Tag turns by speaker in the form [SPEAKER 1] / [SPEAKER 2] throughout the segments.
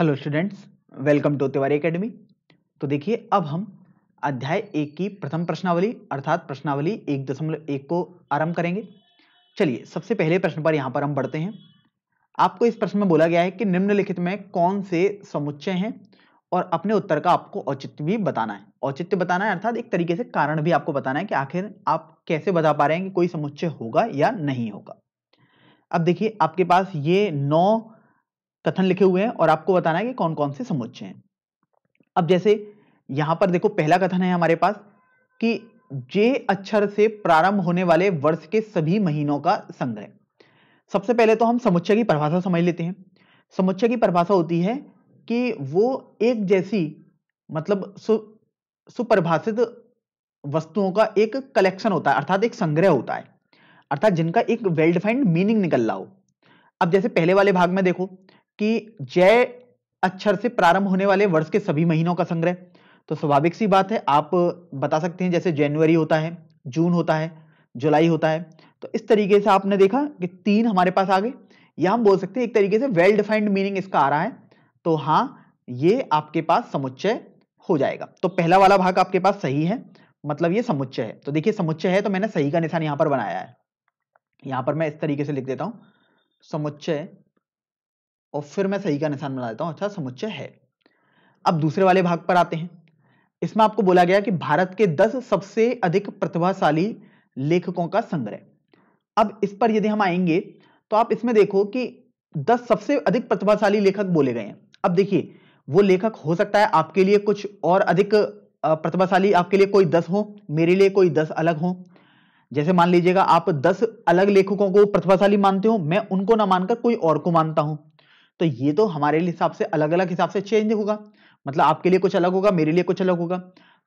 [SPEAKER 1] hello students welcome to Tiwari academy तो देखिए अब हम अध्याय एक की प्रथम प्रश्नावली अर्थात प्रश्नावली एक दशमलव एक को आरंभ करेंगे चलिए सबसे पहले प्रश्न पर यहाँ पर हम बढ़ते हैं आपको इस प्रश्न में बोला गया है कि निम्नलिखित में कौन से समुच्चय हैं और अपने उत्तर का आपको औचित्य भी बताना है औचित्य बताना है अर्थात एक तरीके से कारण भी आपको बताना है कि आखिर आप कैसे बता पा रहे हैं कि कोई समुच्चय होगा या नहीं होगा अब देखिए आपके पास ये नौ कथन लिखे हुए हैं और आपको बताना है कि कौन कौन से समुच्चय हैं अब जैसे यहां पर देखो पहला कथन है हमारे पास कि जे अक्षर से प्रारंभ होने वाले वर्ष के सभी महीनों का संग्रह सबसे पहले तो हम समुच्चय की परिभाषा समझ लेते हैं समुच्चय की परिभाषा होती है कि वो एक जैसी मतलब सु, सुपरिभाषित वस्तुओं का एक कलेक्शन होता है अर्थात एक संग्रह होता है अर्थात जिनका एक वेल डिफाइंड मीनिंग निकल रहा हो अब जैसे पहले वाले भाग में देखो कि जय अक्षर से प्रारंभ होने वाले वर्ष के सभी महीनों का संग्रह तो स्वाभाविक सी बात है आप बता सकते हैं जैसे जनवरी होता है जून होता है जुलाई होता है तो इस तरीके से आपने देखा कि तीन हमारे पास आ गए या हम बोल सकते हैं एक तरीके से वेल डिफाइंड मीनिंग इसका आ रहा है तो हाँ ये आपके पास समुच्चय हो जाएगा तो पहला वाला भाग आपके पास सही है मतलब ये समुच्चय है तो देखिए समुच्चय है तो मैंने सही का निशान यहां पर बनाया है यहां पर मैं इस तरीके से लिख देता हूं समुच्चय और फिर मैं सही का निशान बना देता हूं अच्छा समुच्चय है अब दूसरे वाले भाग पर आते हैं इसमें आपको बोला गया कि भारत के दस सबसे अधिक प्रतिभाशाली लेखकों का संग्रह अब इस पर यदि हम आएंगे तो आप इसमें देखो कि दस सबसे अधिक प्रतिभाशाली लेखक बोले गए हैं अब देखिए वो लेखक हो सकता है आपके लिए कुछ और अधिक प्रतिभाशाली आपके लिए कोई दस हो मेरे लिए कोई दस अलग हो जैसे मान लीजिएगा आप दस अलग लेखकों को प्रतिभाशाली मानते हो मैं उनको ना मानकर कोई और को मानता हूं तो ये तो हमारे हिसाब से अलग अलग हिसाब से चेंज होगा मतलब आपके लिए कुछ अलग होगा मेरे लिए कुछ अलग होगा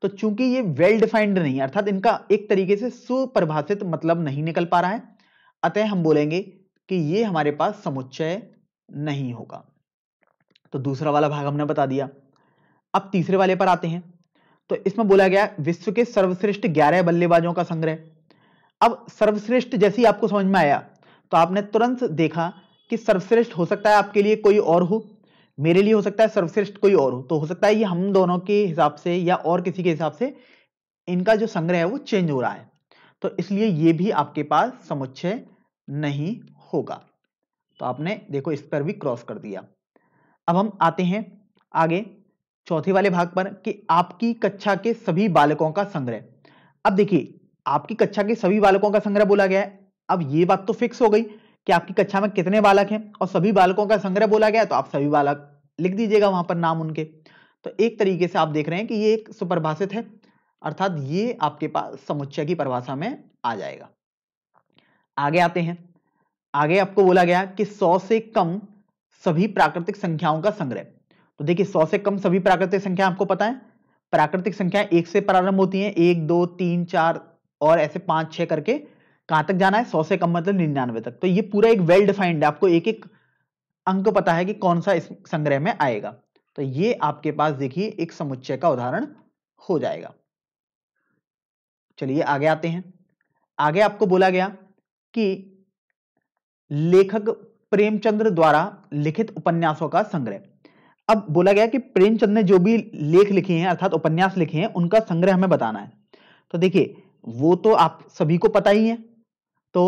[SPEAKER 1] तो चूंकि ये वेल डिफाइंड नहीं अर्थात इनका एक तरीके से सुपरिभाषित मतलब नहीं निकल पा रहा है अतः हम बोलेंगे कि ये हमारे पास समुच्चय नहीं होगा तो दूसरा वाला भाग हमने बता दिया अब तीसरे वाले पर आते हैं तो इसमें बोला गया विश्व के सर्वश्रेष्ठ ग्यारह बल्लेबाजों का संग्रह अब सर्वश्रेष्ठ जैसी आपको समझ में आया तो आपने तुरंत देखा कि सर्वश्रेष्ठ हो सकता है आपके लिए कोई और हो मेरे लिए हो सकता है सर्वश्रेष्ठ कोई और हो तो हो सकता है ये हम दोनों के हिसाब से या और किसी के हिसाब से इनका जो संग्रह है वो चेंज हो रहा है तो इसलिए ये भी आपके पास समुच्चय नहीं होगा तो आपने देखो इस पर भी क्रॉस कर दिया अब हम आते हैं आगे चौथे वाले भाग पर कि आपकी कक्षा के सभी बालकों का संग्रह अब देखिए आपकी कक्षा के सभी बालकों का संग्रह बोला गया है अब ये बात तो फिक्स हो गई कि आपकी कक्षा में कितने बालक हैं और सभी बालकों का संग्रह बोला गया तो आप सभी बालक लिख दीजिएगा वहां पर नाम उनके तो एक तरीके से आप देख रहे हैं कि ये एक सुपरभाषित है अर्थात ये आपके पास समुच्चय की परिभाषा में आ जाएगा आगे आते हैं आगे आपको बोला गया कि सौ से कम सभी प्राकृतिक संख्याओं का संग्रह तो देखिए सौ से कम सभी प्राकृतिक संख्या आपको पता है प्राकृतिक संख्या एक से प्रारंभ होती है एक दो तीन चार और ऐसे पांच छह करके कहां तक जाना है सौ से कम मतलब निन्यानवे तक तो ये पूरा एक वेल डिफाइंड है आपको एक एक अंक पता है कि कौन सा इस संग्रह में आएगा तो ये आपके पास देखिए एक समुच्चय का उदाहरण हो जाएगा चलिए आगे आते हैं आगे आपको बोला गया कि लेखक प्रेमचंद्र द्वारा लिखित उपन्यासों का संग्रह अब बोला गया कि प्रेमचंद ने जो भी लेख लिखे हैं अर्थात उपन्यास लिखे हैं उनका संग्रह हमें बताना है तो देखिए वो तो आप सभी को पता ही है तो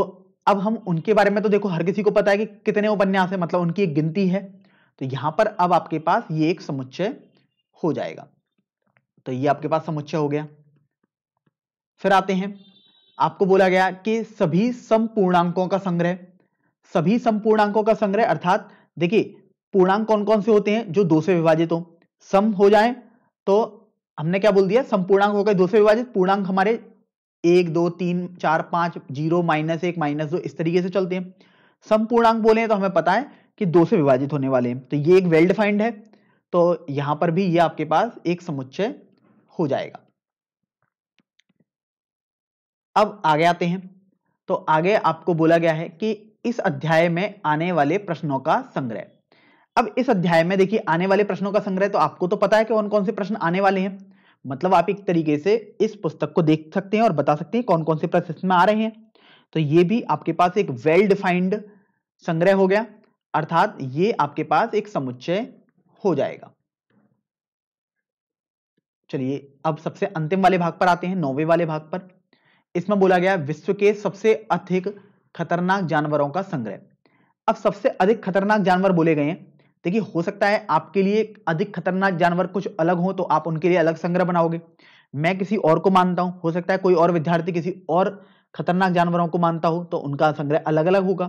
[SPEAKER 1] अब हम उनके बारे में तो देखो हर किसी को पता है कि कितने उपन्यास है मतलब उनकी एक गिनती है तो यहां पर अब आपके पास ये एक समुच्चय हो जाएगा तो ये आपके पास समुच्चय हो गया फिर आते हैं आपको बोला गया कि सभी संपूर्णांकों का संग्रह सभी संपूर्णांकों का संग्रह अर्थात देखिए पूर्णांक कौन कौन से होते हैं जो दो से विभाजित हो सम हो जाए तो हमने क्या बोल दिया संपूर्णांक हो गए दो से विभाजित पूर्णांक हमारे एक दो तीन चार पांच जीरो माइनस एक माइनस दो इस तरीके से चलते हैं सम पूर्णांक बोले तो हमें पता है कि दो से विभाजित होने वाले हैं तो ये एक वेल डिफाइंड है तो यहां पर भी ये आपके पास एक समुच्चय हो जाएगा अब आगे आते हैं तो आगे आपको बोला गया है कि इस अध्याय में आने वाले प्रश्नों का संग्रह अब इस अध्याय में देखिए आने वाले प्रश्नों का संग्रह तो आपको तो पता है कि कौन कौन से प्रश्न आने वाले हैं मतलब आप एक तरीके से इस पुस्तक को देख सकते हैं और बता सकते हैं कौन कौन से प्रश्न इसमें आ रहे हैं तो ये भी आपके पास एक वेल डिफाइंड संग्रह हो गया अर्थात ये आपके पास एक समुच्चय हो जाएगा चलिए अब सबसे अंतिम वाले भाग पर आते हैं नौवे वाले भाग पर इसमें बोला गया विश्व के सबसे अधिक खतरनाक जानवरों का संग्रह अब सबसे अधिक खतरनाक जानवर बोले गए हैं देखिए हो सकता है आपके लिए अधिक खतरनाक जानवर कुछ अलग हो तो आप उनके लिए अलग संग्रह बनाओगे मैं किसी और को मानता हूं हो सकता है कोई और विद्यार्थी किसी और खतरनाक जानवरों को मानता हो तो उनका संग्रह अलग अलग होगा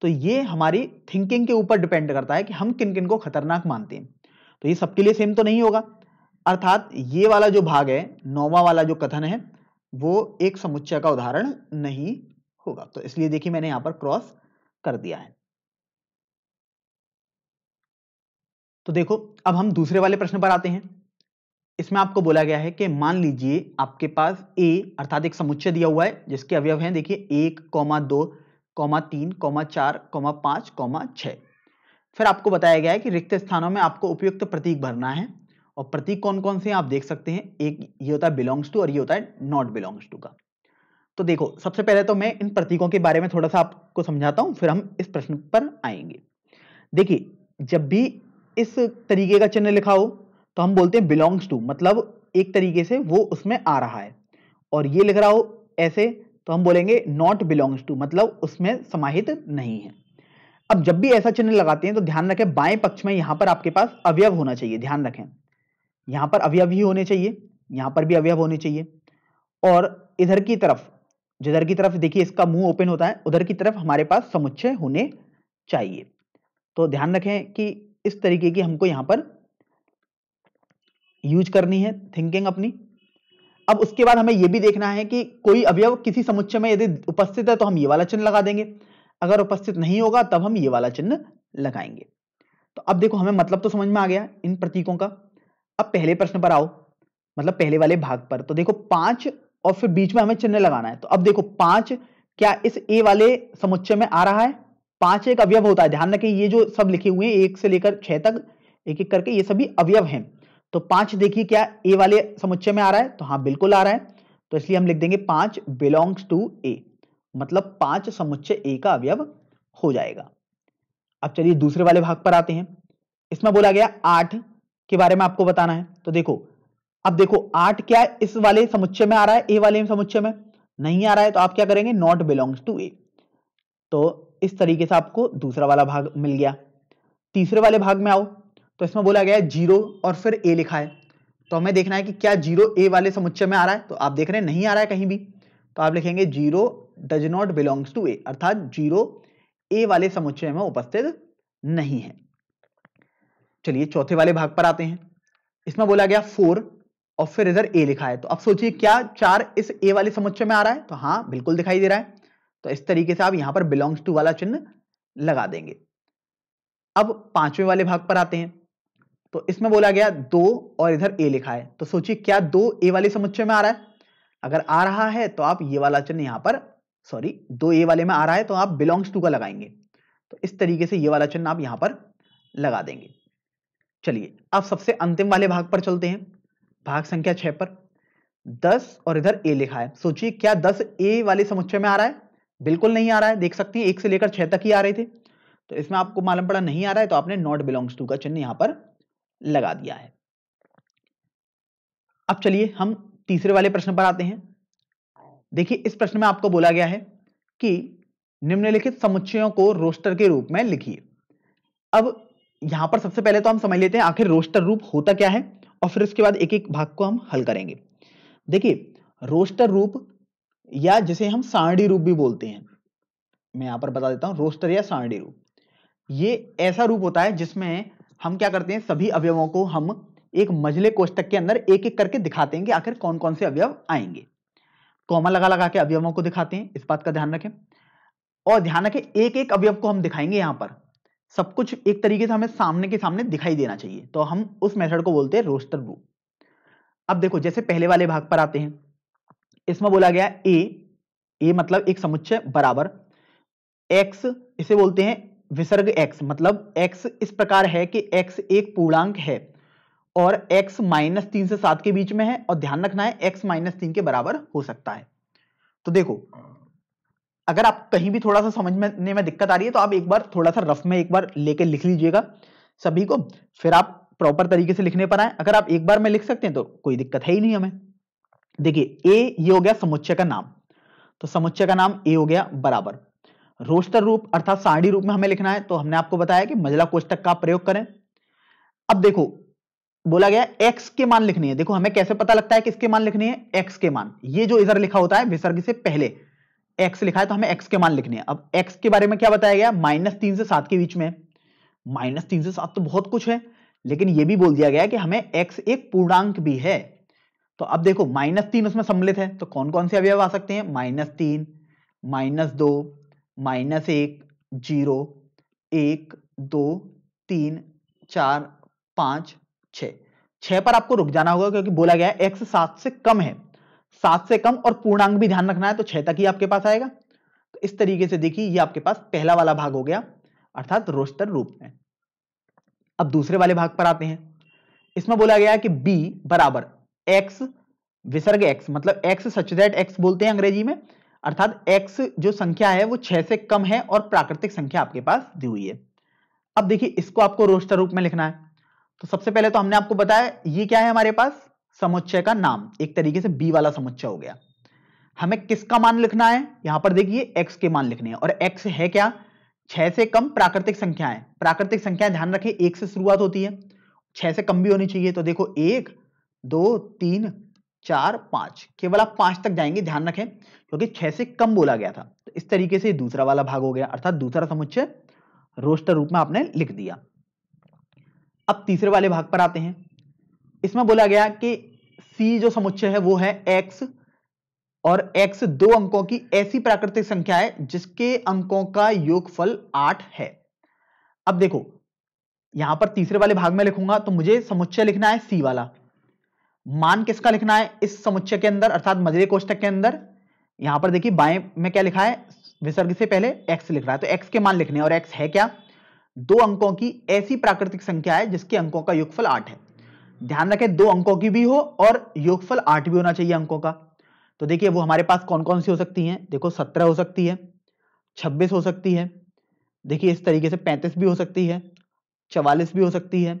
[SPEAKER 1] तो ये हमारी थिंकिंग के ऊपर डिपेंड करता है कि हम किन किन को खतरनाक मानते हैं तो ये सबके लिए सेम तो नहीं होगा अर्थात ये वाला जो भाग है नौवा वाला जो कथन है वो एक समुच्चय का उदाहरण नहीं होगा तो इसलिए देखिए मैंने यहाँ पर क्रॉस कर दिया है तो देखो अब हम दूसरे वाले प्रश्न पर आते हैं इसमें आपको बोला गया है कि मान लीजिए आपके पास ए अर्थात एक समुच्चय दिया हुआ है जिसके अवयव हैं देखिए एक कौमा दो कौमा तीन कौमा चार कौमा पांच कौमा छ फिर आपको बताया गया है कि रिक्त स्थानों में आपको उपयुक्त प्रतीक भरना है और प्रतीक कौन कौन से आप देख सकते हैं एक ये होता है बिलोंग्स टू और ये होता है नॉट बिलोंग्स टू का तो देखो सबसे पहले तो मैं इन प्रतीकों के बारे में थोड़ा सा आपको समझाता हूं फिर हम इस प्रश्न पर आएंगे देखिए जब भी इस तरीके का चिन्ह लिखा हो तो हम बोलते हैं बिलोंग्स टू मतलब एक तरीके से वो उसमें आ रहा है और ये लिख रहा हो ऐसे तो हम बोलेंगे नॉट बिलोंग्स टू मतलब उसमें समाहित नहीं है अब जब भी ऐसा चिन्ह लगाते हैं तो ध्यान रखें बाएं पक्ष में यहां पर आपके पास अवयव होना चाहिए ध्यान रखें यहां पर अवयव ही होने चाहिए यहां पर भी अवयव होने चाहिए और इधर की तरफ जिधर की तरफ देखिए इसका मुंह ओपन होता है उधर की तरफ हमारे पास समुच्चय होने चाहिए तो ध्यान रखें कि इस तरीके की हमको यहां पर यूज करनी है थिंकिंग अपनी अब उसके बाद हमें यह भी देखना है कि कोई अवयव किसी समुच्चय में यदि उपस्थित है तो हम ये वाला चिन्ह लगा देंगे अगर उपस्थित नहीं होगा तब हम ये वाला चिन्ह लगाएंगे तो अब देखो हमें मतलब तो समझ में आ गया इन प्रतीकों का अब पहले प्रश्न पर आओ मतलब पहले वाले भाग पर तो देखो पांच और फिर बीच में हमें चिन्ह लगाना है तो अब देखो पांच क्या इस ए वाले समुच्चय में आ रहा है पांच एक अवयव होता है ध्यान रखें ये जो सब लिखे हुए हैं एक से लेकर छह तक एक एक करके ये सभी अवयव हैं तो पांच देखिए क्या ए वाले समुच्चय में आ रहा है तो हाँ बिल्कुल आ रहा है तो इसलिए हम लिख देंगे पांच बिलोंग्स टू ए मतलब पांच समुच्चय ए का अवयव हो जाएगा अब चलिए दूसरे वाले भाग पर आते हैं इसमें बोला गया आठ के बारे में आपको बताना है तो देखो अब देखो आठ क्या इस वाले समुच्चय में आ रहा है ए वाले समुच्चय में नहीं आ रहा है तो आप क्या करेंगे नॉट बिलोंग्स टू ए तो इस तरीके से आपको दूसरा वाला भाग मिल गया तीसरे वाले भाग में आओ तो इसमें बोला गया है जीरो और फिर ए लिखा है तो हमें देखना है कि क्या जीरो ए वाले समुच्चय में आ रहा है तो आप देख रहे हैं नहीं आ रहा है कहीं भी तो आप लिखेंगे zero does not belongs to A अर्थात जीरो ए वाले समुच्चय में उपस्थित नहीं है चलिए चौथे वाले भाग पर आते हैं इसमें बोला गया फोर और फिर इधर ए लिखा है तो अब सोचिए क्या चार इस ए वाले समुच्चय में आ रहा है तो हाँ बिल्कुल दिखाई दे रहा है तो इस तरीके से आप यहां पर बिलोंग्स टू वाला चिन्ह लगा देंगे अब पांचवें वाले भाग पर आते हैं तो इसमें बोला गया दो और इधर ए लिखा है तो सोचिए क्या दो ए वाले समुच्चय में आ रहा है अगर आ रहा है तो आप ये वाला चिन्ह यहां पर सॉरी दो ए वाले में आ रहा है तो आप बिलोंग्स टू का लगाएंगे तो इस तरीके से ये वाला चिन्ह आप यहां पर लगा देंगे चलिए अब सबसे अंतिम वाले भाग पर चलते हैं भाग संख्या छह पर दस और इधर ए लिखा है सोचिए क्या दस ए वाले समुच्चय में आ रहा है बिल्कुल नहीं आ रहा है देख सकती है एक से लेकर छह तक ही आ रहे थे तो इसमें आपको मालूम पड़ा नहीं आ रहा है तो आपने नॉट बिलोंग्स टू का चिन्ह यहां पर लगा दिया है अब चलिए हम तीसरे वाले प्रश्न पर आते हैं देखिए इस प्रश्न में आपको बोला गया है कि निम्नलिखित समुच्चयों को रोस्टर के रूप में लिखिए अब यहां पर सबसे पहले तो हम समझ लेते हैं आखिर रोस्टर रूप होता क्या है और फिर उसके बाद एक एक भाग को हम हल करेंगे देखिए रोस्टर रूप या जिसे हम सारणी रूप भी बोलते हैं मैं यहां पर बता देता हूं रोस्टर या सारणी रूप ये ऐसा रूप होता है जिसमें हम क्या करते हैं सभी अवयवों को हम एक मजले कोष्टक के अंदर एक एक करके दिखाते हैं कि आखिर कौन कौन से अवयव आएंगे कॉमा लगा लगा के अवयवों को दिखाते हैं इस बात का ध्यान रखें और ध्यान रखें एक एक अवयव को हम दिखाएंगे यहां पर सब कुछ एक तरीके से हमें सामने के सामने दिखाई देना चाहिए तो हम उस मेथड को बोलते हैं रोस्टर रूप अब देखो जैसे पहले वाले भाग पर आते हैं इसमें बोला गया ए ए मतलब एक समुच्चय बराबर एक्स इसे बोलते हैं विसर्ग एक्स मतलब एक्स इस प्रकार है कि एक्स एक पूर्णांक है और एक्स माइनस तीन से सात के बीच में है और ध्यान रखना है एक्स माइनस तीन के बराबर हो सकता है तो देखो अगर आप कहीं भी थोड़ा सा समझने में दिक्कत आ रही है तो आप एक बार थोड़ा सा रफ में एक बार लेके लिख लीजिएगा सभी को फिर आप प्रॉपर तरीके से लिखने पर आए अगर आप एक बार में लिख सकते हैं तो कोई दिक्कत है ही नहीं हमें देखिए ए ये हो गया समुच्चय का नाम तो समुच्चय का नाम ए हो गया बराबर रोस्टर रूप अर्थात साड़ी रूप में हमें लिखना है तो हमने आपको बताया कि मजला कोष्टक का प्रयोग करें अब देखो बोला गया एक्स के मान लिखनी है देखो हमें कैसे पता लगता है किसके मान लिखनी है एक्स के मान ये जो इधर लिखा होता है विसर्ग से पहले एक्स लिखा है तो हमें एक्स के मान लिखने हैं अब एक्स के बारे में क्या बताया गया माइनस तीन से सात के बीच में माइनस तीन से सात तो बहुत कुछ है लेकिन यह भी बोल दिया गया कि हमें एक्स एक पूर्णांक भी है तो अब देखो माइनस तीन उसमें सम्मिलित है तो कौन कौन से अवयव आ सकते हैं माइनस तीन माइनस दो माइनस एक जीरो एक दो तीन चार पांच छ छह पर आपको रुक जाना होगा क्योंकि बोला गया है एक्स सात से कम है सात से कम और पूर्णांक भी ध्यान रखना है तो छह तक ही आपके पास आएगा तो इस तरीके से देखिए ये आपके पास पहला वाला भाग हो गया अर्थात रोस्टर रूप में अब दूसरे वाले भाग पर आते हैं इसमें बोला गया है कि b बराबर एक्स विसर्ग एक्स मतलब एक्स सच दैट एक्स बोलते हैं अंग्रेजी में अर्थात एक्स जो संख्या है वो छह से कम है और प्राकृतिक संख्या आपके पास दी हुई है अब देखिए इसको आपको रोस्टर रूप में लिखना है तो सबसे पहले तो हमने आपको बताया ये क्या है हमारे पास समुच्चय का नाम एक तरीके से बी वाला समुच्चय हो गया हमें किसका मान लिखना है यहां पर देखिए एक्स के मान लिखने हैं और एक्स है क्या छह से कम प्राकृतिक संख्याएं प्राकृतिक संख्याएं ध्यान रखें एक से शुरुआत होती है छह से कम भी होनी चाहिए तो देखो एक दो तीन चार पांच केवल आप पांच तक जाएंगे ध्यान रखें क्योंकि छह से कम बोला गया था तो इस तरीके से दूसरा वाला भाग हो गया अर्थात दूसरा समुच्चय रोस्टर रूप में आपने लिख दिया अब तीसरे वाले भाग पर आते हैं इसमें बोला गया कि सी जो समुच्चय है वो है एक्स और एक्स दो अंकों की ऐसी प्राकृतिक संख्या है जिसके अंकों का योगफल आठ है अब देखो यहां पर तीसरे वाले भाग में लिखूंगा तो मुझे समुच्चय लिखना है सी वाला मान किसका लिखना है इस समुच्चय के अंदर अर्थात मजरे कोष्टक के अंदर यहां पर देखिए बाएं में क्या लिखा है विसर्ग से पहले एक्स लिख रहा है तो एक्स के मान लिखने और एक्स है क्या दो अंकों की ऐसी प्राकृतिक संख्या है जिसके अंकों का योगफल आठ है ध्यान रखें दो अंकों की भी हो और योगफल आठ भी होना चाहिए अंकों का तो देखिए वो हमारे पास कौन कौन सी हो सकती हैं देखो सत्रह हो सकती है छब्बीस हो सकती है देखिए इस तरीके से पैंतीस भी हो सकती है चवालीस भी हो सकती है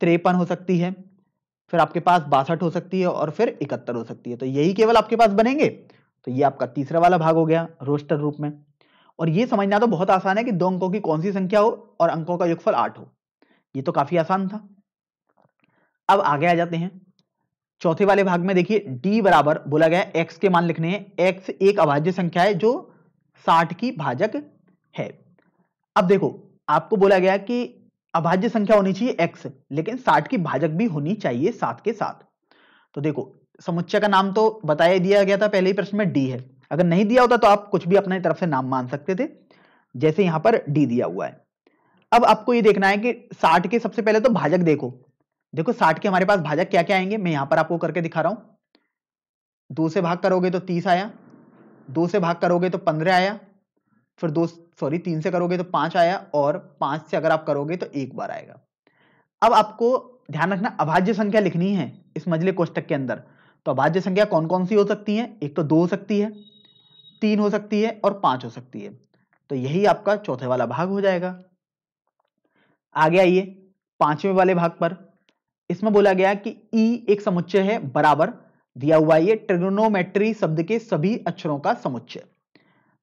[SPEAKER 1] त्रेपन हो सकती है फिर आपके पास बासठ हो सकती है और फिर इकहत्तर हो सकती है तो यही केवल आपके पास बनेंगे तो ये आपका तीसरा वाला भाग हो गया रोस्टर रूप में और ये समझना तो बहुत आसान है कि दो अंकों की कौन सी संख्या हो और अंकों का युगफल आठ हो ये तो काफी आसान था अब आगे आ जाते हैं चौथे वाले भाग में देखिए d बराबर बोला गया x के मान लिखने हैं x एक अभाज्य संख्या है जो साठ की भाजक है अब देखो आपको बोला गया कि अभाज्य संख्या होनी चाहिए एक्स लेकिन साठ की भाजक भी होनी चाहिए सात के साथ तो देखो समुच्चय का नाम तो बताया दिया गया था पहले ही प्रश्न में डी है अगर नहीं दिया होता तो आप कुछ भी अपने तरफ से नाम मान सकते थे जैसे यहां पर डी दिया हुआ है अब आपको ये देखना है कि साठ के सबसे पहले तो भाजक देखो देखो साठ के हमारे पास भाजक क्या क्या आएंगे मैं यहां पर आपको करके दिखा रहा हूं दो से भाग करोगे तो तीस आया दो से भाग करोगे तो पंद्रह आया फिर दो सॉरी तीन से करोगे तो पांच आया और पांच से अगर आप करोगे तो एक बार आएगा अब आपको ध्यान रखना अभाज्य संख्या लिखनी है इस मजले कोष्टक के अंदर तो अभाज्य संख्या कौन कौन सी हो सकती है एक तो दो हो सकती है तीन हो सकती है और पांच हो सकती है तो यही आपका चौथे वाला भाग हो जाएगा आगे आइए पांचवें वाले भाग पर इसमें बोला गया कि ई e एक समुच्चय है बराबर दिया हुआ ये ट्रिग्नोमेट्री शब्द के सभी अक्षरों का समुच्चय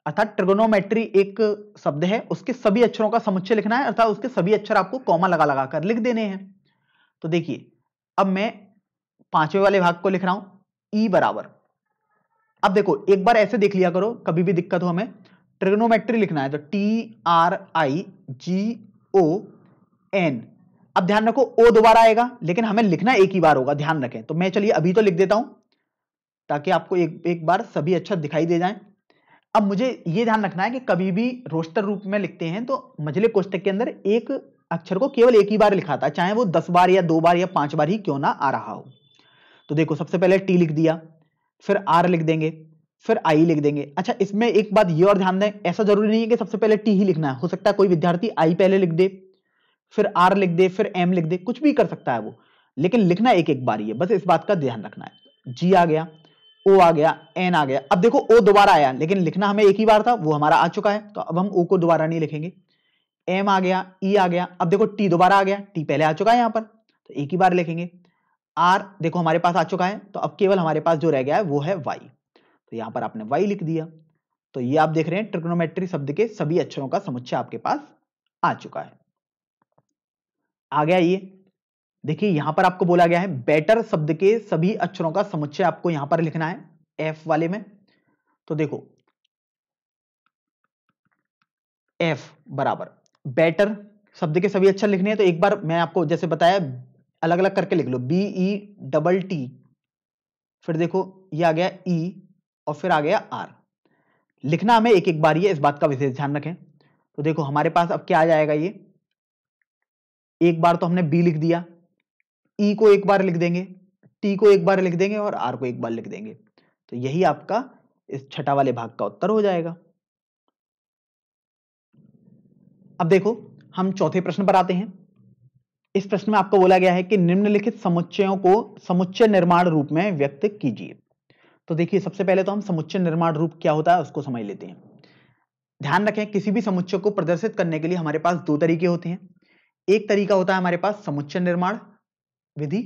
[SPEAKER 1] अर्थात ट्रिगोनोमेट्री एक शब्द है उसके सभी अक्षरों का समुच्चय लिखना है अर्थात उसके सभी अक्षर आपको कॉमा लगा लगा कर लिख देने हैं तो देखिए अब मैं पांचवे वाले भाग को लिख रहा हूं ई e बराबर अब देखो एक बार ऐसे देख लिया करो कभी भी दिक्कत हो हमें ट्रिग्नोमेट्री लिखना है तो T R I G O N अब ध्यान रखो ओ दोबारा आएगा लेकिन हमें लिखना एक ही बार होगा ध्यान रखें तो मैं चलिए अभी तो लिख देता हूं ताकि आपको एक एक बार सभी अच्छा दिखाई दे जाए अब मुझे ये ध्यान रखना है कि कभी भी रोस्टर रूप में लिखते हैं तो मझले कोष्टक के अंदर एक अक्षर को केवल एक ही बार लिखाता है चाहे वो दस बार या दो बार या पांच बार ही क्यों ना आ रहा हो तो देखो सबसे पहले टी लिख दिया फिर आर लिख देंगे फिर आई लिख देंगे अच्छा इसमें एक बात ये और ध्यान दें ऐसा जरूरी नहीं है कि सबसे पहले टी ही लिखना है हो सकता है कोई विद्यार्थी आई पहले लिख दे फिर आर लिख दे फिर एम लिख दे कुछ भी कर सकता है वो लेकिन लिखना एक एक बार ही है बस इस बात का ध्यान रखना है जी आ गया ओ आ गया एन आ गया अब देखो ओ दोबारा आया लेकिन लिखना हमें एक ही बार था वो हमारा आ चुका है तो अब हम ओ को दोबारा नहीं लिखेंगे एम आ गया ई e आ गया अब देखो टी दोबारा आ गया टी पहले आ चुका है यहां पर तो एक ही बार लिखेंगे आर देखो हमारे पास आ चुका है तो अब केवल हमारे पास जो रह गया है वो है वाई तो यहां पर आपने वाई लिख दिया तो ये आप देख रहे हैं ट्रिग्नोमेट्री शब्द के सभी अक्षरों का समुच्चय आपके पास आ चुका है आ गया ये देखिए यहां पर आपको बोला गया है बेटर शब्द के सभी अक्षरों का समुच्चय आपको यहां पर लिखना है एफ वाले में तो देखो एफ बराबर बेटर शब्द के सभी अक्षर लिखने हैं तो एक बार मैं आपको जैसे बताया अलग अलग करके लिख लो बी ई डबल टी फिर देखो ये आ गया ई e और फिर आ गया आर लिखना हमें एक एक बार ये इस बात का विशेष ध्यान रखें तो देखो हमारे पास अब क्या आ जाएगा ये एक बार तो हमने बी लिख दिया ई e को एक बार लिख देंगे टी को एक बार लिख देंगे और आर को एक बार लिख देंगे तो यही आपका इस छठा वाले भाग का उत्तर हो जाएगा अब देखो हम चौथे प्रश्न पर आते हैं इस प्रश्न में आपको बोला गया है कि निम्नलिखित समुच्चयों को समुच्चय निर्माण रूप में व्यक्त कीजिए तो देखिए सबसे पहले तो हम समुच्चय निर्माण रूप क्या होता है उसको समझ लेते हैं ध्यान रखें किसी भी समुच्चय को प्रदर्शित करने के लिए हमारे पास दो तरीके होते हैं एक तरीका होता है हमारे पास समुच्चय निर्माण विधि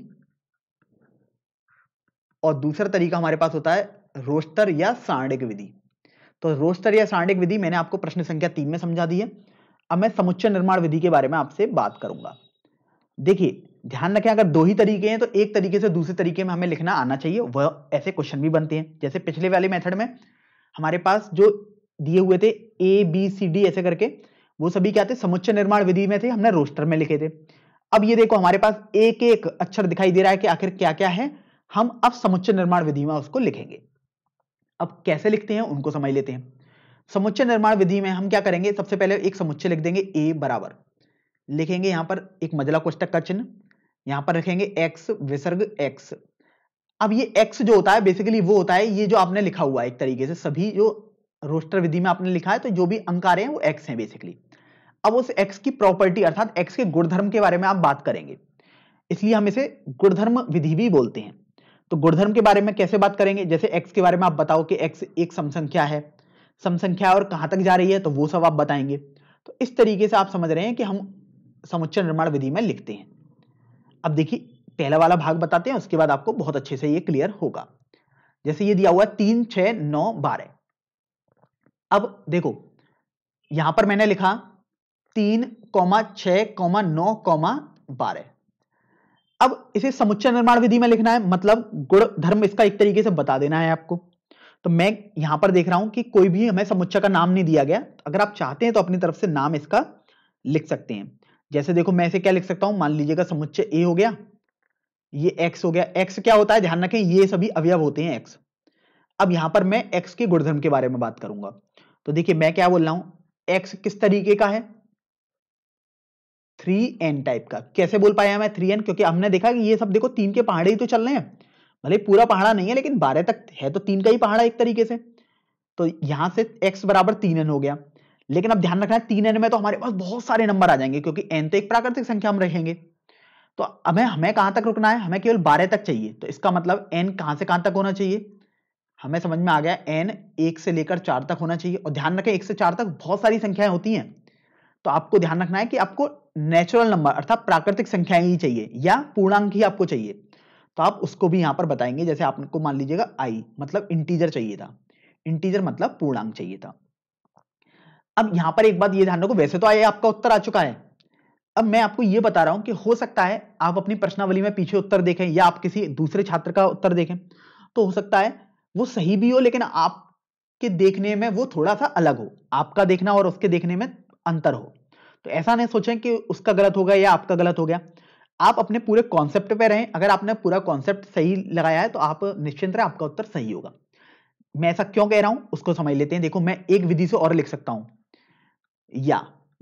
[SPEAKER 1] और दूसरा तरीका हमारे पास होता है रोस्टर या सारणिक विधि तो रोस्टर या सारणिक विधि मैंने आपको प्रश्न संख्या तीन में समझा दी है अब मैं समुच्चय निर्माण विधि के बारे में आपसे बात करूंगा देखिए ध्यान रखें अगर दो ही तरीके हैं तो एक तरीके से दूसरे तरीके में हमें लिखना आना चाहिए वह ऐसे क्वेश्चन भी बनते हैं जैसे पिछले वाले मेथड में हमारे पास जो दिए हुए थे ए बी सी डी ऐसे करके वो सभी क्या थे समुच्चय निर्माण विधि में थे हमने रोस्टर में लिखे थे अब ये देखो हमारे पास एक एक अक्षर दिखाई दे रहा है कि आखिर क्या क्या है हम अब समुच्चय निर्माण विधि में उसको लिखेंगे अब कैसे लिखते हैं उनको समझ लेते हैं समुच्चय निर्माण विधि में हम क्या करेंगे सबसे पहले एक समुच्चय लिख देंगे ए बराबर लिखेंगे यहां पर एक मजला कोष्टक का चिन्ह यहां पर रखेंगे एक्स विसर्ग एक्स अब ये एक्स जो होता है बेसिकली वो होता है ये जो आपने लिखा हुआ है एक तरीके से सभी जो रोस्टर विधि में आपने लिखा है तो जो भी अंक आ रहे हैं वो एक्स हैं बेसिकली अब उस एक्स की प्रॉपर्टी अर्थात एक्स के गुणधर्म के बारे में आप बात करेंगे इसलिए हम इसे गुणधर्म विधि भी बोलते हैं तो गुणधर्म के बारे में कैसे बात करेंगे जैसे एक्स के बारे में आप बताओ कि एक्स एक समसंख्या है समसंख्या और कहां तक जा रही है तो वो सब आप बताएंगे तो इस तरीके से आप समझ रहे हैं कि हम समुच्चय निर्माण विधि में लिखते हैं अब देखिए पहला वाला भाग बताते हैं उसके बाद आपको बहुत अच्छे से ये क्लियर होगा जैसे ये दिया हुआ तीन छह नौ बारह अब देखो यहां पर मैंने लिखा तीन कौमा छ कौमा नौ कौमा बारह अब इसे समुच्चय निर्माण विधि में लिखना है मतलब गुण धर्म इसका एक तरीके से बता देना है आपको तो मैं यहां पर देख रहा हूं कि कोई भी हमें समुच्चय का नाम नहीं दिया गया अगर आप चाहते हैं तो अपनी तरफ से नाम इसका लिख सकते हैं जैसे देखो मैं इसे क्या लिख सकता हूं मान लीजिएगा समुच्चय ए हो गया ये एक्स हो गया एक्स क्या होता है ध्यान रखें ये सभी अवयव होते हैं एक्स अब यहां पर मैं एक्स के गुणधर्म के बारे में बात करूंगा तो देखिए मैं क्या बोल रहा हूं एक्स किस तरीके का है थ्री एन टाइप का कैसे बोल पाया मैं थ्री एन क्योंकि हमने देखा कि ये सब देखो तीन के पहाड़े ही तो चल रहे हैं भले पूरा पहाड़ा नहीं है लेकिन बारह तक है तो तीन का ही पहाड़ा एक तरीके से तो यहां से एक्स बराबर तीन एन हो गया लेकिन अब ध्यान रखना है तीन एन में तो हमारे पास बहुत सारे नंबर आ जाएंगे क्योंकि एन तो एक प्राकृतिक संख्या हम रखेंगे तो हमें हमें कहां तक रुकना है हमें केवल बारह तक चाहिए तो इसका मतलब एन कहां से कहां तक होना चाहिए हमें समझ में आ गया एन एक से लेकर चार तक होना चाहिए और ध्यान रखें एक से चार तक बहुत सारी संख्याएं होती हैं तो आपको ध्यान रखना है कि आपको नेचुरल नंबर अर्थात प्राकृतिक संख्या ही चाहिए या पूर्णांक ही आपको चाहिए तो आप उसको भी यहां पर बताएंगे जैसे आपको मान लीजिएगा आई मतलब इंटीजर चाहिए था इंटीजर मतलब पूर्णांक चाहिए था अब यहां पर एक बात ये ध्यान रखो वैसे तो आया आपका उत्तर आ चुका है अब मैं आपको यह बता रहा हूं कि हो सकता है आप अपनी प्रश्नावली में पीछे उत्तर देखें या आप किसी दूसरे छात्र का उत्तर देखें तो हो सकता है वो सही भी हो लेकिन आपके देखने में वो थोड़ा सा अलग हो आपका देखना और उसके देखने में अंतर हो तो ऐसा नहीं सोचें कि उसका गलत हो गया या आपका गलत हो गया आप अपने पूरे कॉन्सेप्ट पे रहें अगर आपने पूरा कॉन्सेप्ट सही लगाया है तो आप निश्चिंत रहें आपका उत्तर सही होगा मैं ऐसा क्यों कह रहा हूं उसको समझ लेते हैं देखो मैं एक विधि से और लिख सकता हूं या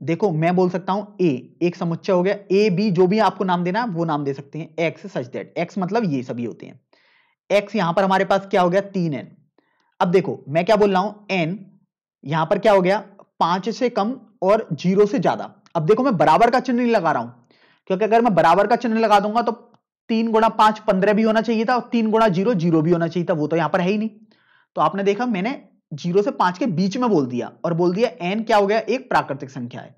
[SPEAKER 1] देखो मैं बोल सकता हूं ए एक समुच्चय हो गया ए बी जो भी आपको नाम देना है वो नाम दे सकते हैं एक्स सच दैट एक्स मतलब ये सभी होते हैं एक्स यहां पर हमारे पास क्या हो गया तीन एन अब देखो मैं क्या बोल रहा हूं एन यहां पर क्या हो गया पांच से कम और जीरो से ज्यादा अब देखो मैं बराबर का चिन्ह नहीं लगा रहा हूं क्योंकि अगर मैं बराबर का चिन्ह लगा दूंगा तो तीन गुणा पांच पंद्रह भी होना चाहिए था और तीन गुणा जीरो जीरो भी होना चाहिए था वो तो यहां पर है ही नहीं तो आपने देखा मैंने जीरो से पांच के बीच में बोल दिया और बोल दिया एन क्या हो गया एक प्राकृतिक संख्या है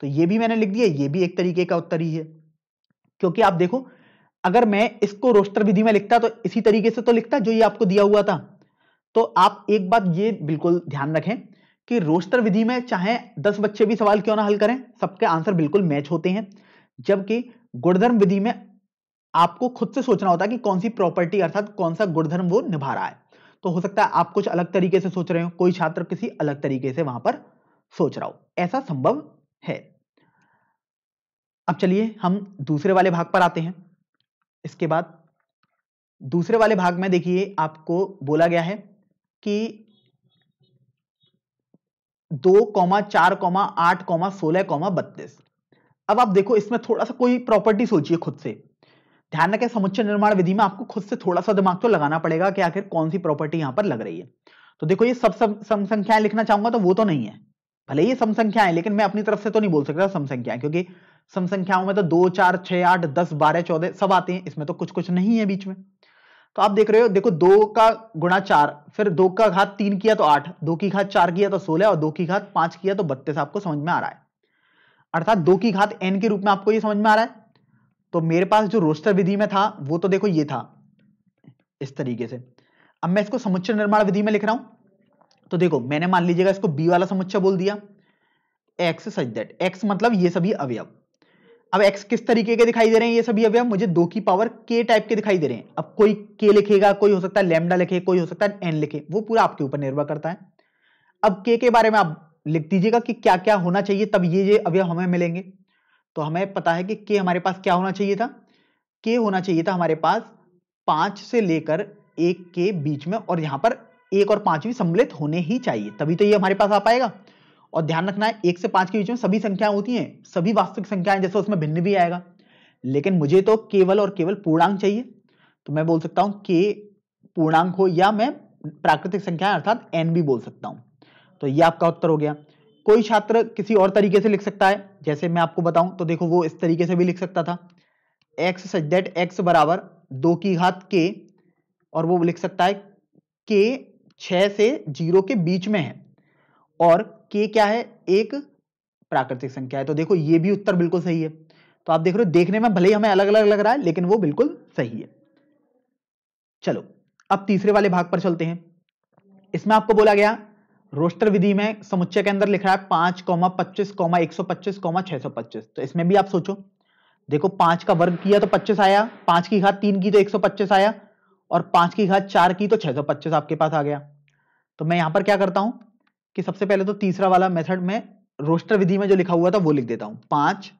[SPEAKER 1] तो ये भी मैंने लिख दिया ये भी एक तरीके का उत्तर ही है क्योंकि आप देखो अगर मैं इसको रोस्टर विधि में लिखता तो इसी तरीके से तो लिखता जो ये आपको दिया हुआ था तो आप एक बात ये बिल्कुल ध्यान रखें कि रोस्टर विधि में चाहे दस बच्चे भी सवाल क्यों ना हल करें सबके आंसर बिल्कुल मैच होते हैं जबकि गुणधर्म विधि में आपको खुद से सोचना होता है कि कौन सी प्रॉपर्टी अर्थात कौन सा गुणधर्म वो निभा रहा है तो हो सकता है आप कुछ अलग तरीके से सोच रहे हो कोई छात्र किसी अलग तरीके से वहां पर सोच रहा हो ऐसा संभव है अब चलिए हम दूसरे वाले भाग पर आते हैं इसके बाद दूसरे वाले भाग में देखिए आपको बोला गया है कि दो कॉमा चार कॉमा आठ कॉमा सोलह कौमा बत्तीस अब आप देखो इसमें थोड़ा सा कोई प्रॉपर्टी सोचिए खुद से ध्यान रखें समुच्चय निर्माण विधि में आपको खुद से थोड़ा सा दिमाग तो लगाना पड़ेगा कि आखिर कौन सी प्रॉपर्टी यहां पर लग रही है तो देखो ये सब सब सम संख्याएं लिखना चाहूंगा तो वो तो नहीं है भले ये सम संख्याएं लेकिन मैं अपनी तरफ से तो नहीं बोल सकता सम संख्याएं क्योंकि सम संख्याओं में तो दो चार छह आठ दस बारह चौदह सब आते हैं इसमें तो कुछ कुछ नहीं है बीच में तो आप देख रहे हो देखो दो का गुणा चार फिर दो का घात तीन किया तो आठ दो की घात चार किया तो सोलह और दो की घात पांच किया तो बत्तीस आपको समझ में आ रहा है अर्थात दो की घात एन के रूप में आपको ये समझ में आ रहा है तो मेरे पास जो रोस्टर विधि में था वो तो देखो ये था इस तरीके से अब मैं इसको समुच्चय निर्माण विधि में लिख रहा हूं तो देखो मैंने मान लीजिएगा इसको बी वाला समुच्चय बोल दिया एक्स सच दैट एक्स मतलब ये सभी अवयव अब x किस तरीके के दिखाई दे रहे हैं ये सभी अवयव मुझे दो की पावर k टाइप के दिखाई दे रहे हैं अब कोई k लिखेगा कोई हो सकता है लेमडा लिखे कोई हो सकता है n लिखे वो पूरा आपके ऊपर निर्भर करता है अब k के बारे में आप लिख दीजिएगा कि क्या क्या होना चाहिए तब ये ये अवयव हमें मिलेंगे तो हमें पता है कि के हमारे पास क्या होना चाहिए था के होना चाहिए था हमारे पास पांच से लेकर एक के बीच में और यहां पर एक और पांच भी सम्मिलित होने ही चाहिए तभी तो ये हमारे पास आ पाएगा और ध्यान रखना है एक से पांच के बीच में सभी संख्याएं होती हैं सभी वास्तविक संख्याएं जैसे उसमें भिन्न भी आएगा लेकिन मुझे तो केवल और केवल पूर्णांक चाहिए तो मैं बोल सकता हूं के पूर्णांक हो या मैं प्राकृतिक संख्या अर्थात एन भी बोल सकता हूं तो ये आपका उत्तर हो गया कोई छात्र किसी और तरीके से लिख सकता है जैसे मैं आपको बताऊं तो देखो वो इस तरीके से भी लिख सकता था एक्स सच एक्स बराबर दो की घात के और वो लिख सकता है के छ से जीरो के बीच में है और के क्या है एक प्राकृतिक संख्या है तो देखो ये भी उत्तर बिल्कुल सही है तो आप देख रहे हो देखने में भले ही हमें अलग अलग लग रहा है लेकिन वो बिल्कुल सही है चलो अब तीसरे वाले भाग पर चलते हैं इसमें आपको बोला गया रोस्टर विधि में समुच्चय के अंदर लिख रहा है पांच कौमा पच्चीस कौमा एक सौ पच्चीस कौमा छह सौ पच्चीस तो इसमें भी आप सोचो देखो पांच का वर्ग किया तो पच्चीस आया पांच की घात तीन की तो एक सौ पच्चीस आया और पांच की घात चार की तो छह सौ पच्चीस आपके पास आ गया तो मैं यहां पर क्या करता हूं कि सबसे पहले तो तीसरा वाला मेथड में रोस्टर विधि में जो लिखा हुआ था वो लिख देता हूं पांच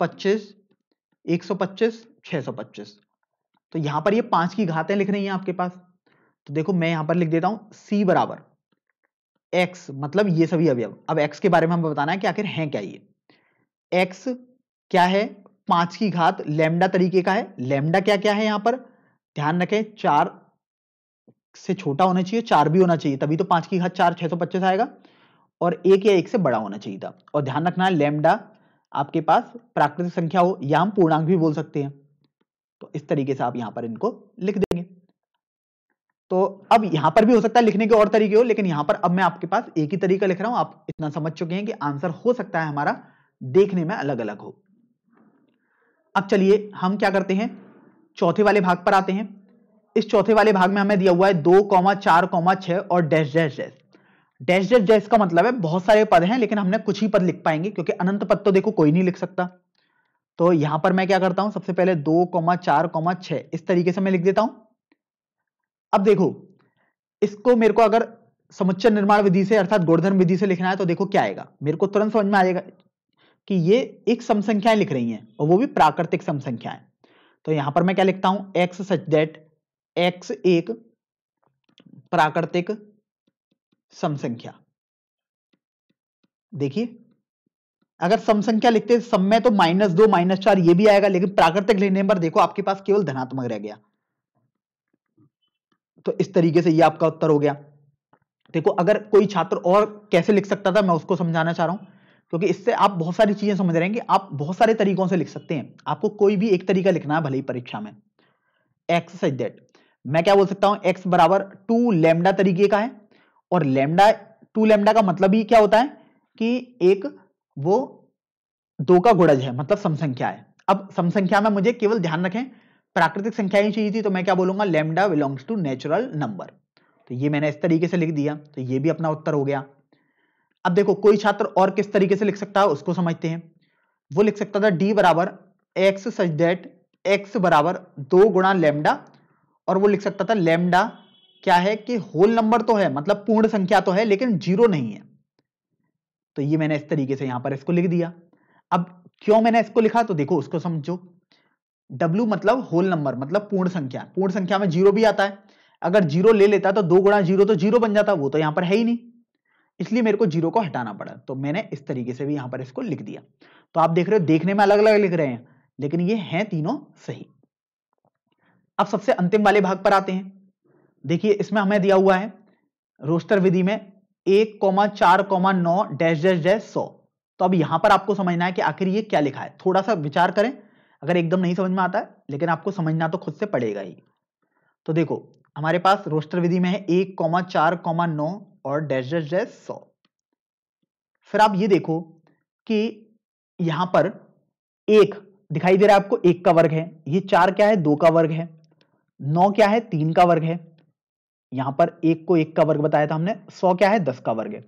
[SPEAKER 1] पच्चीस एक सौ पच्चीस छह सौ पच्चीस तो यहां पर ये पांच की घातें लिख रही हैं आपके पास तो देखो मैं यहां पर लिख देता हूं c बराबर x मतलब ये सभी अवयव अब x के बारे में हमें बताना है कि आखिर है क्या ये x क्या है पांच की घात लेमडा तरीके का है लेमडा क्या क्या है यहां पर ध्यान रखें चार से छोटा होना चाहिए चार भी होना चाहिए तभी तो पांच की घात चार छह सौ पच्चीस आएगा और एक या एक से बड़ा होना चाहिए था और ध्यान रखना है लेमडा आपके पास प्राकृतिक संख्या हो या हम पूर्णांक भी बोल सकते हैं तो इस तरीके से आप यहां पर इनको लिख देंगे तो अब यहां पर भी हो सकता है लिखने के और तरीके हो लेकिन यहां पर अब मैं आपके पास एक ही तरीका लिख रहा हूं आप इतना समझ चुके हैं कि आंसर हो सकता है हमारा देखने में अलग अलग हो अब चलिए हम क्या करते हैं चौथे वाले भाग पर आते हैं इस चौथे वाले भाग में हमें दिया हुआ है दो कौमा चार कौमा छह और dash dash dash dash dash dash का मतलब है बहुत सारे पद हैं लेकिन हमने कुछ ही पद लिख पाएंगे क्योंकि अनंत पद तो देखो कोई नहीं लिख सकता तो यहां पर मैं क्या करता हूं सबसे पहले दो कौमा चार कौमा छह इस तरीके से मैं लिख देता हूं अब देखो इसको मेरे को अगर समुच्चय निर्माण विधि से अर्थात गोर्धन विधि से लिखना है तो देखो क्या आएगा मेरे को तुरंत समझ में आ जाएगा कि ये एक समसंख्याएं लिख रही हैं और वो भी प्राकृतिक समसंख्याएं तो यहां पर मैं क्या लिखता हूं एक्स सच दैट एक्स एक प्राकृतिक समसंख्या देखिए अगर समसंख्या लिखते सम में तो माइनस दो माइनस चार ये भी आएगा लेकिन प्राकृतिक लेने पर देखो आपके पास केवल धनात्मक रह गया तो इस तरीके से ये आपका उत्तर हो गया देखो अगर कोई छात्र और कैसे लिख सकता था मैं उसको समझाना चाह रहा हूं क्योंकि इससे आप बहुत सारी चीजें समझ रहे हैं कि आप बहुत सारे तरीकों से लिख सकते हैं आपको कोई भी एक तरीका लिखना है भले ही परीक्षा में एक्सरसाइज दैट मैं क्या बोल सकता हूं एक्स बराबर टू लेमडा तरीके का है और लेमडा टू लेमडा का मतलब ही क्या होता है कि एक वो दो का गुड़ज है मतलब समसंख्या है अब समसंख्या में मुझे केवल ध्यान रखें प्राकृतिक संख्या ही चाहिए थी तो मैं क्या बोलूंगा lambda belongs to natural number तो ये मैंने इस तरीके से लिख दिया तो ये भी अपना उत्तर हो गया अब देखो कोई छात्र और किस तरीके से लिख सकता है उसको समझते हैं वो लिख सकता था डी बराबर एक्स सच डेट एक्स बराबर दो गुणा लेमडा और वो लिख सकता था लेमडा क्या है कि होल नंबर तो है मतलब पूर्ण संख्या तो है लेकिन जीरो नहीं है तो ये मैंने इस तरीके से यहां पर इसको लिख दिया अब क्यों मैंने इसको लिखा तो देखो उसको समझो W मतलब होल नंबर मतलब पूर्ण संख्या पूर्ण संख्या में जीरो भी आता है अगर जीरो ले लेता तो दो गुणा जीरो तो जीरो बन जाता वो तो यहां पर है ही नहीं इसलिए मेरे को जीरो को हटाना पड़ा तो मैंने इस तरीके से भी यहां पर इसको लिख दिया तो आप देख रहे हो देखने में अलग अलग लिख रहे हैं लेकिन ये हैं तीनों सही अब सबसे अंतिम वाले भाग पर आते हैं देखिए इसमें हमें दिया हुआ है रोस्टर विधि में एक कॉमा चार कॉमा नौ डैश डैश डैश सौ तो अब यहां पर आपको समझना है कि आखिर ये क्या लिखा है थोड़ा सा विचार करें अगर एकदम नहीं समझ में आता है लेकिन आपको समझना तो खुद से पड़ेगा ही तो देखो हमारे पास रोस्टर विधि में है एक कॉमा चार कॉमा नौ और डैश डैश डैश सौ फिर आप ये देखो कि यहां पर एक दिखाई दे रहा है आपको एक का वर्ग है ये चार क्या है दो का वर्ग है नौ क्या है तीन का वर्ग है यहां पर एक को एक का वर्ग बताया था हमने सौ क्या है दस का वर्ग है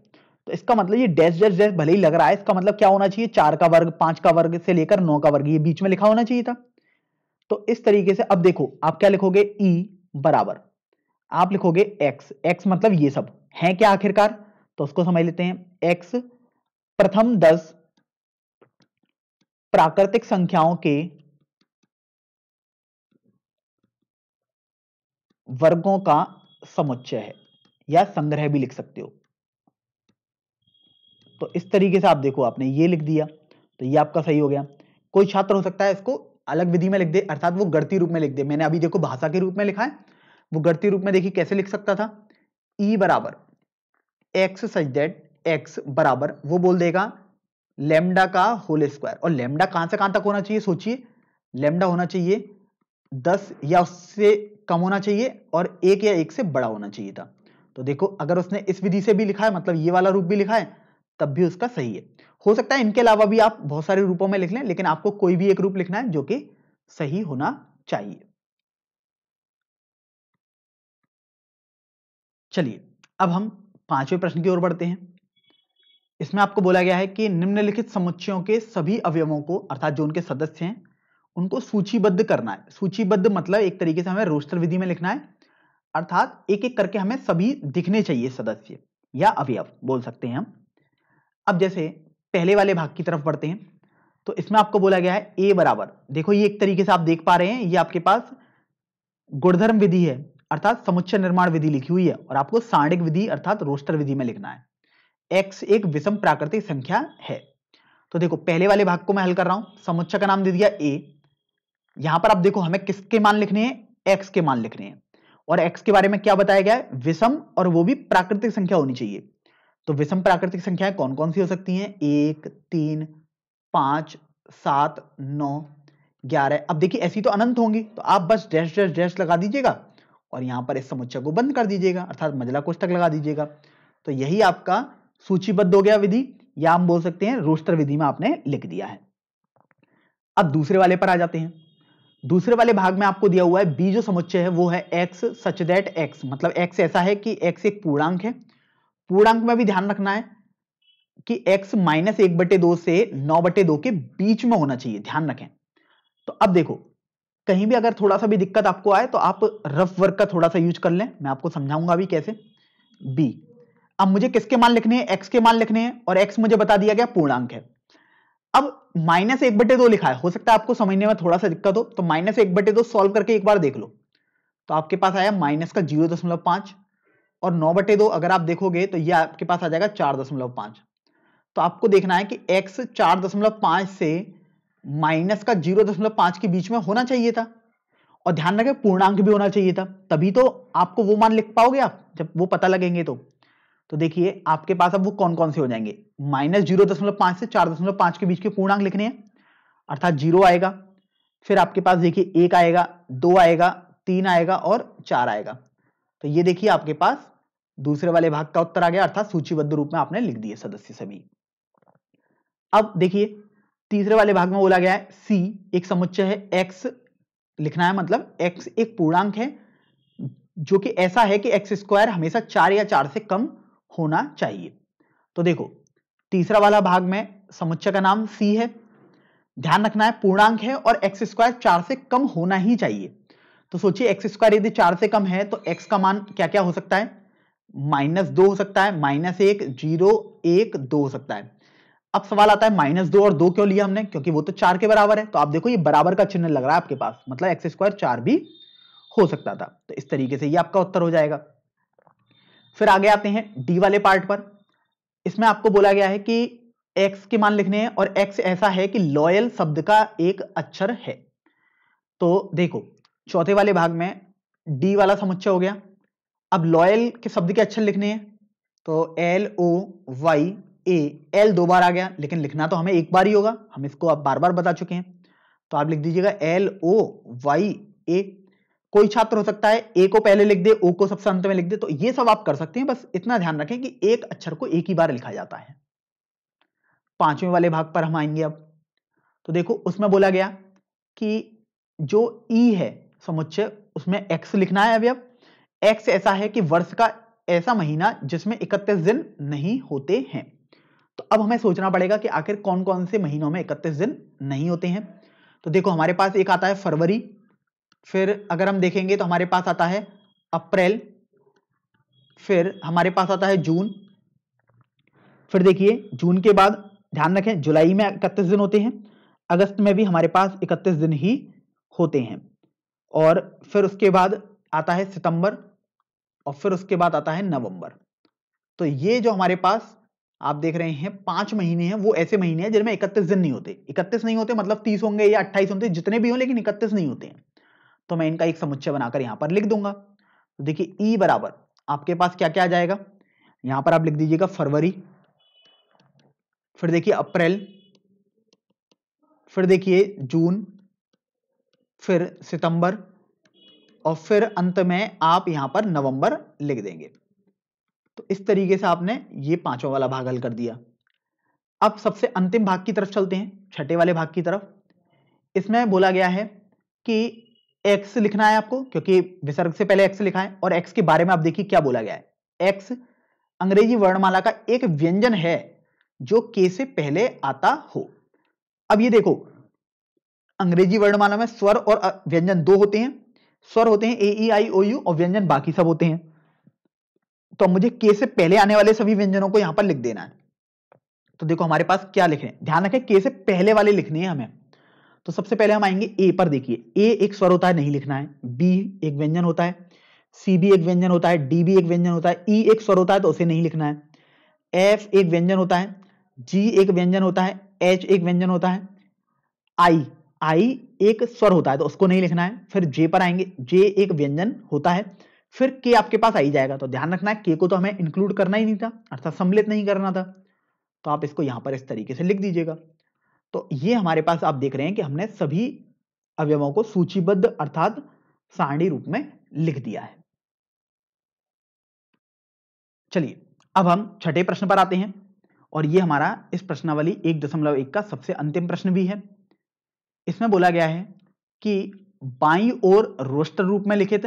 [SPEAKER 1] तो इसका मतलब ये डैश डैश डैश भले ही लग रहा है इसका मतलब क्या होना चाहिए चार का वर्ग पांच का वर्ग से लेकर नौ का वर्ग ये बीच में लिखा होना चाहिए था तो इस तरीके से अब देखो आप क्या लिखोगे ई बराबर आप लिखोगे एक्स एक्स मतलब ये सब है क्या आखिरकार तो उसको समझ लेते हैं एक्स प्रथम दस प्राकृतिक संख्याओं के वर्गों का समुच्चय है या संग्रह भी लिख सकते हो तो इस तरीके से आप देखो आपने ये लिख दिया तो ये आपका सही हो गया कोई छात्र हो सकता है इसको अलग विधि में लिख दे अर्थात वो गणती रूप में लिख दे मैंने अभी देखो भाषा के रूप में लिखा है वो गणती रूप में देखिए कैसे लिख सकता था ई e बराबर एक्स सच डेट एक्स बराबर वो बोल देगा लेमडा का होल स्क्वायर और लेमडा कहां से कहां तक होना चाहिए सोचिए लेमडा होना चाहिए दस या उससे कम होना चाहिए और एक या एक से बड़ा होना चाहिए था तो देखो अगर उसने इस विधि से भी लिखा है मतलब ये वाला रूप भी लिखा है तब भी उसका सही है हो सकता है इनके अलावा भी आप बहुत सारे रूपों में लिख लें लेकिन आपको कोई भी एक रूप लिखना है जो कि सही होना चाहिए चलिए अब हम पांचवें प्रश्न की ओर बढ़ते हैं इसमें आपको बोला गया है कि निम्नलिखित समुच्चयों के सभी अवयवों को अर्थात जो उनके सदस्य हैं उनको सूचीबद्ध करना है सूचीबद्ध मतलब एक तरीके से हमें रोस्टर विधि में लिखना है अर्थात एक एक करके हमें सभी दिखने चाहिए सदस्य या अवयव बोल सकते हैं हम अब जैसे पहले वाले भाग की तरफ बढ़ते हैं तो इसमें आपको बोला गया है ए बराबर देखो ये एक तरीके से आप देख पा रहे हैं ये आपके पास गुणधर्म विधि है अर्थात समुच्चय निर्माण विधि लिखी हुई है और आपको सारणिक विधि अर्थात रोस्टर विधि में लिखना है एक्स एक विषम प्राकृतिक संख्या है तो देखो पहले वाले भाग को मैं हल कर रहा हूं समुच्चय का नाम दे दिया ए यहां पर आप देखो हमें किसके मान लिखने हैं एक्स के मान लिखने हैं और एक्स के बारे में क्या बताया गया है विषम और वो भी प्राकृतिक संख्या होनी चाहिए तो विषम प्राकृतिक संख्याएं कौन कौन सी हो सकती हैं एक तीन पांच सात नौ ग्यारह अब देखिए ऐसी तो अनंत होंगी तो आप बस डैश डैश डैश लगा दीजिएगा और यहां पर इस समुच्चय को बंद कर दीजिएगा अर्थात मजला कोष्टक लगा दीजिएगा तो यही आपका सूचीबद्ध हो गया विधि या हम बोल सकते हैं रोस्टर विधि में आपने लिख दिया है अब दूसरे वाले पर आ जाते हैं दूसरे वाले भाग में आपको दिया हुआ है बी जो समुच्चय है वो है एक्स सच दैट एक्स मतलब एक्स ऐसा है कि एक्स एक पूर्णांक है पूर्णांक में भी ध्यान रखना है कि एक्स माइनस एक बटे दो से नौ बटे दो के बीच में होना चाहिए ध्यान रखें तो अब देखो कहीं भी अगर थोड़ा सा भी दिक्कत आपको आए तो आप रफ वर्क का थोड़ा सा यूज कर लें मैं आपको समझाऊंगा अभी कैसे बी अब मुझे किसके मान लिखने हैं एक्स के मान लिखने हैं और एक्स मुझे बता दिया गया पूर्णांक है अब माइनस एक बटे दो लिखा है हो सकता है आपको समझने में थोड़ा सा दिक्कत हो तो माइनस एक बटे दो सॉल्व करके एक बार देख लो तो आपके पास आया माइनस का जीरो दशमलव पांच और नौ बटे दो अगर आप देखोगे तो ये आपके पास आ जाएगा चार दशमलव पांच तो आपको देखना है कि एक्स चार दशमलव पांच से माइनस का जीरो दशमलव पांच के बीच में होना चाहिए था और ध्यान रखें पूर्णांक भी होना चाहिए था तभी तो आपको वो मान लिख पाओगे आप जब वो पता लगेंगे तो तो देखिए आपके पास अब वो कौन कौन से हो जाएंगे माइनस जीरो दशमलव पांच से चार दशमलव पांच के बीच के पूर्णांक लिखने हैं अर्थात जीरो आएगा फिर आपके पास देखिए एक आएगा दो आएगा तीन आएगा और चार आएगा तो ये देखिए आपके पास दूसरे वाले भाग का उत्तर आ गया अर्थात सूचीबद्ध रूप में आपने लिख दिए सदस्य सभी अब देखिए तीसरे वाले भाग में बोला गया है सी एक समुच्चय है एक्स लिखना है मतलब एक्स एक पूर्णांक है जो कि ऐसा है कि एक्स स्क्वायर हमेशा चार या चार से कम होना चाहिए तो देखो तीसरा वाला भाग में समुच्चय का नाम सी है ध्यान रखना है पूर्णांक है और एक्स स्क्वायर चार से कम होना ही चाहिए तो सोचिए एक्स स्क्वायर यदि चार से कम है तो एक्स का मान क्या क्या हो सकता है माइनस दो हो सकता है माइनस एक जीरो एक दो हो सकता है अब सवाल आता है माइनस दो और दो क्यों लिया हमने क्योंकि वो तो चार के बराबर है तो आप देखो ये बराबर का चिन्ह लग रहा है आपके पास मतलब एक्स स्क्वायर चार भी हो सकता था तो इस तरीके से ये आपका उत्तर हो जाएगा फिर आगे आते हैं डी वाले पार्ट पर इसमें आपको बोला गया है कि एक्स के मान लिखने हैं और एक्स ऐसा है कि लॉयल शब्द का एक अक्षर है तो देखो चौथे वाले भाग में डी वाला समुच्चय हो गया अब लॉयल के शब्द के अक्षर लिखने हैं तो L O Y A L दो बार आ गया लेकिन लिखना तो हमें एक बार ही होगा हम इसको आप बार बार बता चुके हैं तो आप लिख दीजिएगा एल ओ वाई ए कोई छात्र हो सकता है ए को पहले लिख दे ओ को सबसे अंत में लिख दे तो ये सब आप कर सकते हैं बस इतना ध्यान रखें कि एक अक्षर को एक ही बार लिखा जाता है पांचवें वाले भाग पर हम आएंगे अब तो देखो उसमें बोला गया कि जो ई है समुच्चय उसमें एक्स लिखना है अभी अब एक्स ऐसा है कि वर्ष का ऐसा महीना जिसमें इकतीस दिन नहीं होते हैं तो अब हमें सोचना पड़ेगा कि आखिर कौन कौन से महीनों में इकतीस दिन नहीं होते हैं तो देखो हमारे पास एक आता है फरवरी फिर अगर हम देखेंगे तो हमारे पास आता है अप्रैल फिर हमारे पास आता है जून फिर देखिए जून के बाद ध्यान रखें जुलाई में इकतीस दिन होते हैं अगस्त में भी हमारे पास इकतीस दिन ही होते हैं और फिर उसके बाद आता है सितंबर और फिर उसके बाद आता है नवंबर तो ये जो हमारे पास आप देख रहे हैं पांच महीने हैं वो ऐसे महीने हैं जिनमें इकतीस दिन नहीं होते इकतीस नहीं होते मतलब तीस होंगे या अट्ठाईस होंगे जितने भी हों लेकिन इकतीस नहीं होते हैं तो मैं इनका एक समुच्चय बनाकर यहां पर लिख दूंगा तो देखिए ई e बराबर आपके पास क्या क्या आ जाएगा यहां पर आप लिख दीजिएगा फरवरी फिर देखिए अप्रैल फिर देखिए जून फिर सितंबर और फिर अंत में आप यहां पर नवंबर लिख देंगे तो इस तरीके से आपने ये पांचों वाला भाग हल कर दिया अब सबसे अंतिम भाग की तरफ चलते हैं छठे वाले भाग की तरफ इसमें बोला गया है कि एक्स लिखना है आपको क्योंकि विसर्ग से पहले एक्स लिखा है और एक्स के बारे में आप देखिए क्या बोला गया है एक्स अंग्रेजी वर्णमाला का एक व्यंजन है जो के से पहले आता हो अब ये देखो अंग्रेजी वर्णमाला में स्वर और व्यंजन दो होते हैं स्वर होते हैं ए ई आई ओ यू और व्यंजन बाकी सब होते हैं तो मुझे के से पहले आने वाले सभी व्यंजनों को यहां पर लिख देना है तो देखो हमारे पास क्या लिखे ध्यान रखें के से पहले वाले लिखने हैं हमें तो सबसे पहले हम आएंगे ए पर देखिए ए एक स्वर होता है नहीं लिखना है बी एक व्यंजन होता है सी भी एक व्यंजन होता है डी भी एक व्यंजन होता है ई e एक स्वर होता है तो उसे नहीं लिखना है एफ एक व्यंजन होता है जी एक व्यंजन होता है एच एक व्यंजन होता है आई आई एक स्वर होता है तो उसको नहीं लिखना है फिर जे पर आएंगे जे एक व्यंजन होता है फिर के आपके पास आई जाएगा तो ध्यान रखना है के को तो हमें इंक्लूड करना ही नहीं था अर्थात सम्मिलित नहीं करना था तो आप इसको यहां पर इस तरीके से लिख दीजिएगा तो ये हमारे पास आप देख रहे हैं कि हमने सभी अवयवों को सूचीबद्ध अर्थात सारणी रूप में लिख दिया है चलिए अब हम छठे प्रश्न पर आते हैं और ये हमारा इस प्रश्नावली एक दशमलव एक का सबसे अंतिम प्रश्न भी है इसमें बोला गया है कि बाई और रोस्टर रूप में लिखित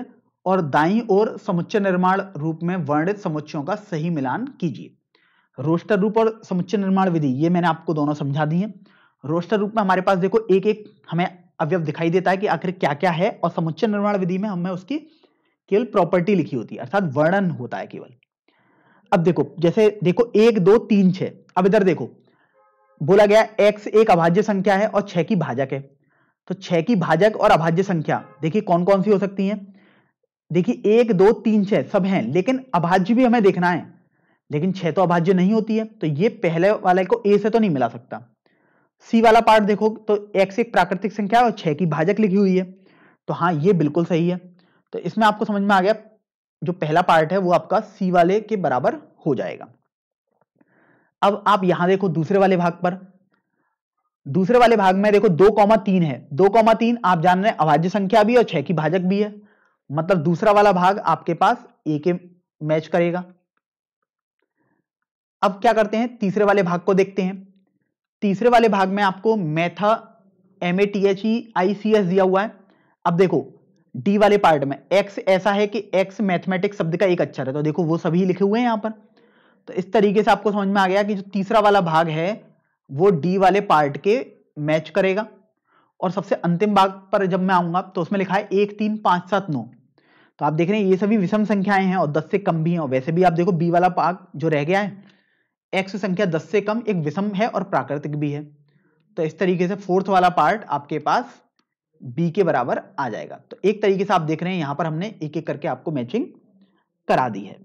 [SPEAKER 1] और दाई और समुच्चय निर्माण रूप में वर्णित समुच्चयों का सही मिलान कीजिए रोस्टर रूप और समुच्चय निर्माण विधि ये मैंने आपको दोनों समझा दी है रोस्टर रूप में हमारे पास देखो एक एक हमें अवयव दिखाई देता है कि आखिर क्या क्या है और समुच्चय निर्माण विधि में हमें उसकी केवल प्रॉपर्टी लिखी होती है अर्थात वर्णन होता है केवल अब देखो जैसे देखो एक दो तीन छह अब इधर देखो बोला गया एक्स एक अभाज्य संख्या है और छह की भाजक है तो छह की भाजक और अभाज्य संख्या देखिए कौन कौन सी हो सकती है देखिए एक दो तीन छह सब हैं लेकिन अभाज्य भी हमें देखना है लेकिन छह तो अभाज्य नहीं होती है तो ये पहले वाले को ए से तो नहीं मिला सकता सी वाला पार्ट देखो तो एक्स एक प्राकृतिक संख्या और छह की भाजक लिखी हुई है तो हाँ ये बिल्कुल सही है तो इसमें आपको समझ में आ गया जो पहला पार्ट है वो आपका सी वाले के बराबर हो जाएगा अब आप यहां देखो दूसरे वाले भाग पर दूसरे वाले भाग में देखो दो कौमा तीन है दो कौमा तीन आप जान रहे हैं अभाज्य संख्या भी और छह की भाजक भी है मतलब दूसरा वाला भाग आपके पास ए के मैच करेगा अब क्या करते हैं तीसरे वाले भाग को देखते हैं तीसरे वाले भाग में आपको मैथा M A T H E I C S दिया हुआ है अब देखो डी वाले पार्ट में एक्स ऐसा है कि एक्स मैथमेटिक्स शब्द का एक अक्षर है तो देखो वो सभी लिखे हुए हैं यहाँ पर तो इस तरीके से आपको समझ में आ गया कि जो तीसरा वाला भाग है वो डी वाले पार्ट के मैच करेगा और सबसे अंतिम भाग पर जब मैं आऊंगा तो उसमें लिखा है एक तीन पांच सात नौ तो आप देख रहे हैं ये सभी विषम संख्याएं हैं और दस से कम भी हैं और वैसे भी आप देखो बी वाला भाग जो रह गया है एक्स संख्या दस से कम एक विषम है और प्राकृतिक भी है तो इस तरीके से फोर्थ वाला पार्ट आपके पास बी के बराबर आ जाएगा तो एक तरीके से आप देख रहे हैं यहां पर हमने एक एक करके आपको मैचिंग करा दी है